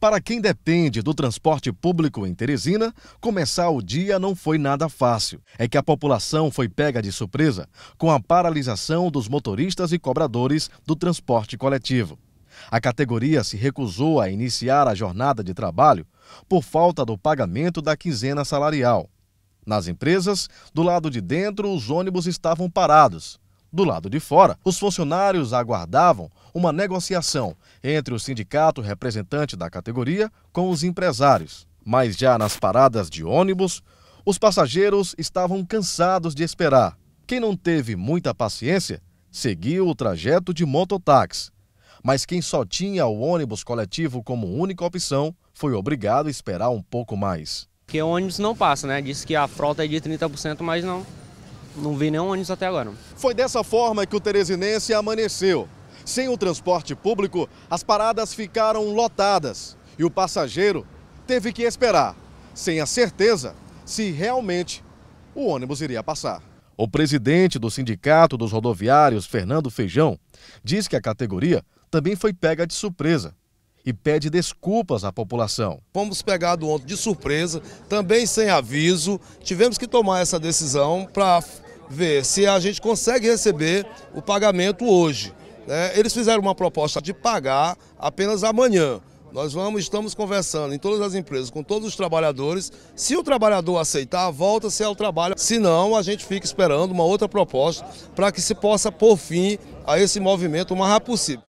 Para quem depende do transporte público em Teresina, começar o dia não foi nada fácil. É que a população foi pega de surpresa com a paralisação dos motoristas e cobradores do transporte coletivo. A categoria se recusou a iniciar a jornada de trabalho por falta do pagamento da quinzena salarial. Nas empresas, do lado de dentro, os ônibus estavam parados. Do lado de fora, os funcionários aguardavam uma negociação entre o sindicato representante da categoria com os empresários. Mas já nas paradas de ônibus, os passageiros estavam cansados de esperar. Quem não teve muita paciência seguiu o trajeto de mototáxi. Mas quem só tinha o ônibus coletivo como única opção foi obrigado a esperar um pouco mais. Porque o ônibus não passa, né? Diz que a frota é de 30%, mas não, não vi nenhum ônibus até agora. Foi dessa forma que o Teresinense amanheceu. Sem o transporte público, as paradas ficaram lotadas e o passageiro teve que esperar, sem a certeza se realmente o ônibus iria passar. O presidente do Sindicato dos Rodoviários, Fernando Feijão, diz que a categoria também foi pega de surpresa e pede desculpas à população. Fomos pegados ontem de surpresa, também sem aviso. Tivemos que tomar essa decisão para ver se a gente consegue receber o pagamento hoje. Né? Eles fizeram uma proposta de pagar apenas amanhã. Nós vamos, estamos conversando em todas as empresas, com todos os trabalhadores. Se o trabalhador aceitar, volta-se ao trabalho. Se não, a gente fica esperando uma outra proposta para que se possa pôr fim a esse movimento o mais rápido possível.